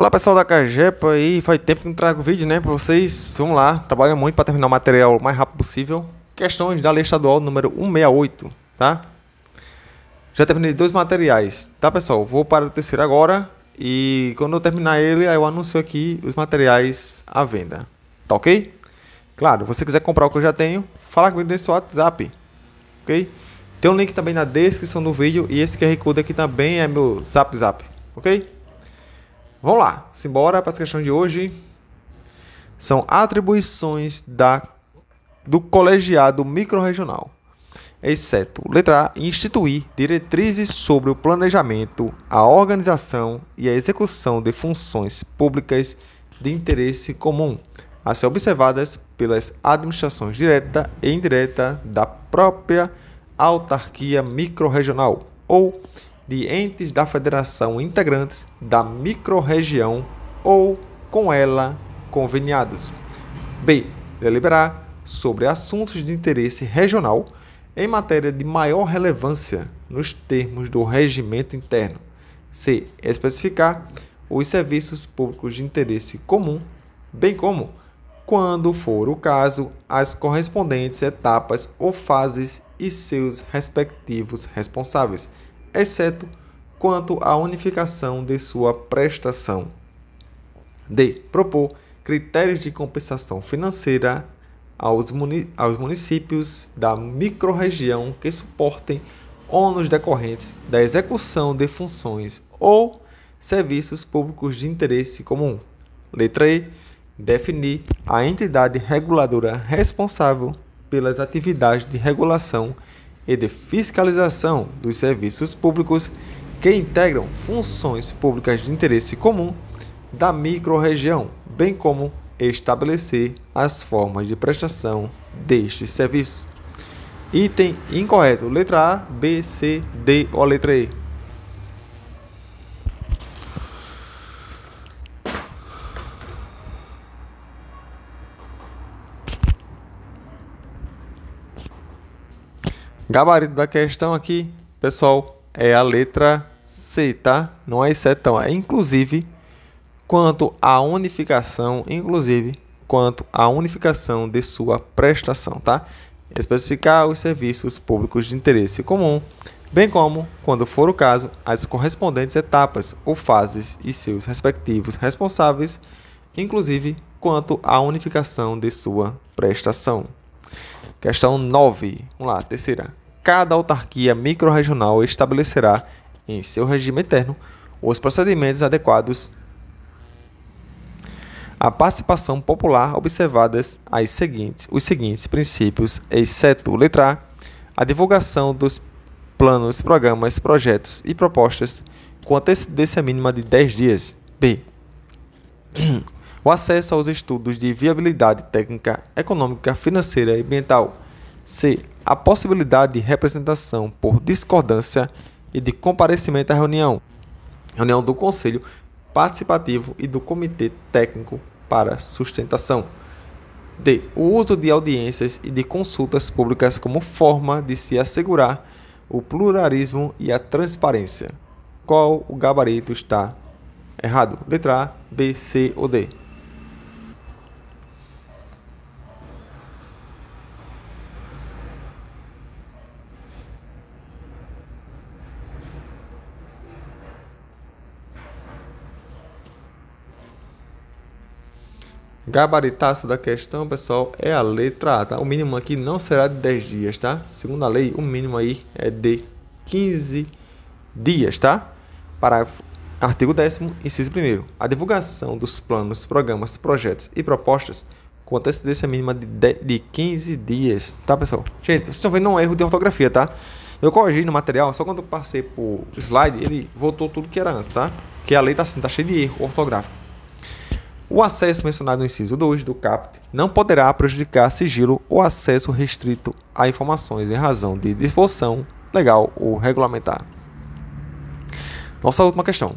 Olá pessoal da Cajepa aí, faz tempo que não trago vídeo, né? Pra vocês, vamos lá, trabalham muito para terminar o material o mais rápido possível. Questões da lei estadual número 168, tá? Já terminei dois materiais, tá pessoal? Vou para o terceiro agora e quando eu terminar ele, aí eu anuncio aqui os materiais à venda, tá ok? Claro, você quiser comprar o que eu já tenho, fala comigo nesse WhatsApp, ok? Tem um link também na descrição do vídeo e esse QR Code aqui também é meu Zap Zap, ok? Vamos lá, simbora para a questão de hoje. São atribuições da, do colegiado microrregional, exceto letra A, instituir diretrizes sobre o planejamento, a organização e a execução de funções públicas de interesse comum, a ser observadas pelas administrações direta e indireta da própria autarquia microrregional ou de entes da federação integrantes da microrregião ou com ela conveniados. B. Deliberar sobre assuntos de interesse regional em matéria de maior relevância nos termos do regimento interno. C. Especificar os serviços públicos de interesse comum, bem como, quando for o caso, as correspondentes etapas ou fases e seus respectivos responsáveis exceto quanto à unificação de sua prestação. D. Propor critérios de compensação financeira aos, municípios da microrregião que suportem ônus decorrentes da execução de funções ou serviços públicos de interesse comum. Letra E. Definir a entidade reguladora responsável pelas atividades de regulação e de fiscalização dos serviços públicos que integram funções públicas de interesse comum da microrregião, bem como estabelecer as formas de prestação destes serviços. Item incorreto, letra A, B, C, D ou letra E. Gabarito da questão aqui, pessoal, é a letra C, tá? Não é setão. É inclusive quanto à unificação, inclusive quanto à unificação de sua prestação, tá? Especificar os serviços públicos de interesse comum, bem como, quando for o caso, as correspondentes etapas ou fases e seus respectivos responsáveis, inclusive quanto à unificação de sua prestação. Questão 9. Vamos lá, terceira. Cada autarquia microrregional estabelecerá em seu regime interno os procedimentos adequados à participação popular observadas as seguintes, os seguintes princípios, exceto letra A, a divulgação dos planos, programas, projetos e propostas com antecedência mínima de 10 dias. B. o acesso aos estudos de viabilidade técnica, econômica, financeira e ambiental. C. A possibilidade de representação por discordância e de comparecimento à reunião. Reunião do Conselho Participativo e do Comitê Técnico para Sustentação. D. O uso de audiências e de consultas públicas como forma de se assegurar o pluralismo e a transparência. Qual o gabarito está errado? Letra A, B, C ou D? gabaritaço da questão, pessoal, é a letra A, tá? O mínimo aqui não será de 10 dias, tá? Segundo a lei, o mínimo aí é de 15 dias, tá? Parágrafo Artigo 10, inciso 1. A divulgação dos planos, programas, projetos e propostas com antecedência mínima de, 10, de 15 dias, tá, pessoal? Gente, vocês estão vendo um é erro de ortografia, tá? Eu corrigi no material, só quando eu passei por slide, ele voltou tudo que era antes, tá? Que a lei tá assim, tá cheia de erro ortográfico. O acesso mencionado no inciso 2 do CAPT não poderá prejudicar sigilo ou acesso restrito a informações em razão de disposição legal ou regulamentar. Nossa última questão.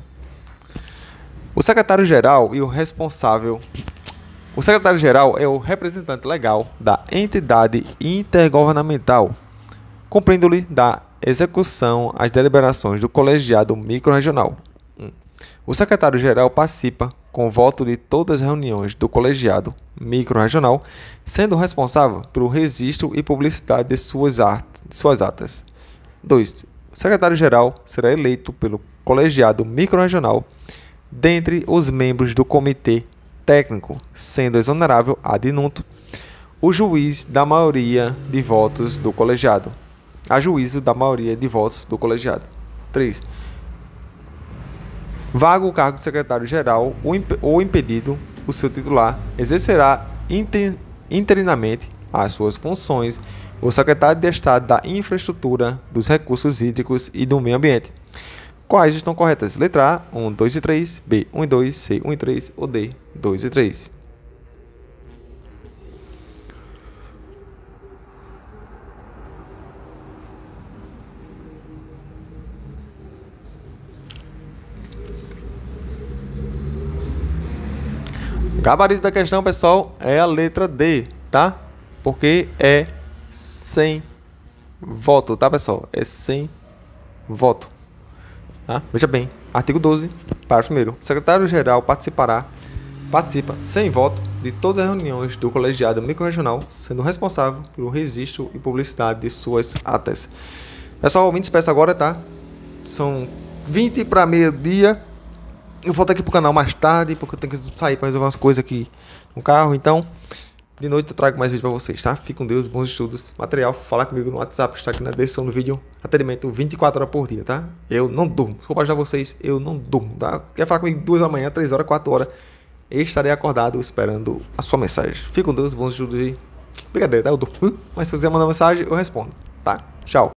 O secretário-geral e o responsável. O secretário-geral é o representante legal da entidade intergovernamental, cumprindo-lhe da execução as deliberações do colegiado microrregional. O secretário-geral participa com voto de todas as reuniões do colegiado microrregional, sendo responsável pelo registro e publicidade de suas, de suas atas. 2. O secretário-geral será eleito pelo colegiado microrregional dentre os membros do comitê técnico, sendo exonerável ad nunto o juiz da maioria de votos do colegiado. A juízo da maioria de votos do colegiado. 3. Vago o cargo de secretário-geral ou impedido, o seu titular exercerá interinamente as suas funções o secretário de Estado da Infraestrutura, dos Recursos Hídricos e do Meio Ambiente. Quais estão corretas? Letra A, 1, 2 e 3, B, 1 e 2, C, 1 e 3 ou D, 2 e 3. gabarito da questão, pessoal, é a letra D, tá? Porque é sem voto, tá, pessoal? É sem voto. Tá? Veja bem, artigo 12, parágrafo 1 O secretário-geral participará, participa sem voto de todas as reuniões do colegiado microrregional, sendo responsável pelo registro e publicidade de suas atas. Pessoal, me despeço agora, tá? São 20 para meio-dia eu volto aqui pro canal mais tarde, porque eu tenho que sair para resolver umas coisas aqui no carro. Então, de noite eu trago mais vídeo para vocês, tá? Fica com Deus, bons estudos. Material, falar comigo no WhatsApp, está aqui na descrição do vídeo. Atendimento 24 horas por dia, tá? Eu não durmo. Vou ajudar vocês, eu não durmo, tá? Quer falar comigo duas da manhã, horas, quatro horas? Eu estarei acordado esperando a sua mensagem. Fica com Deus, bons estudos aí. Brincadeira, tá? Eu durmo. Hum? Mas se você quiser mandar mensagem, eu respondo, tá? Tchau.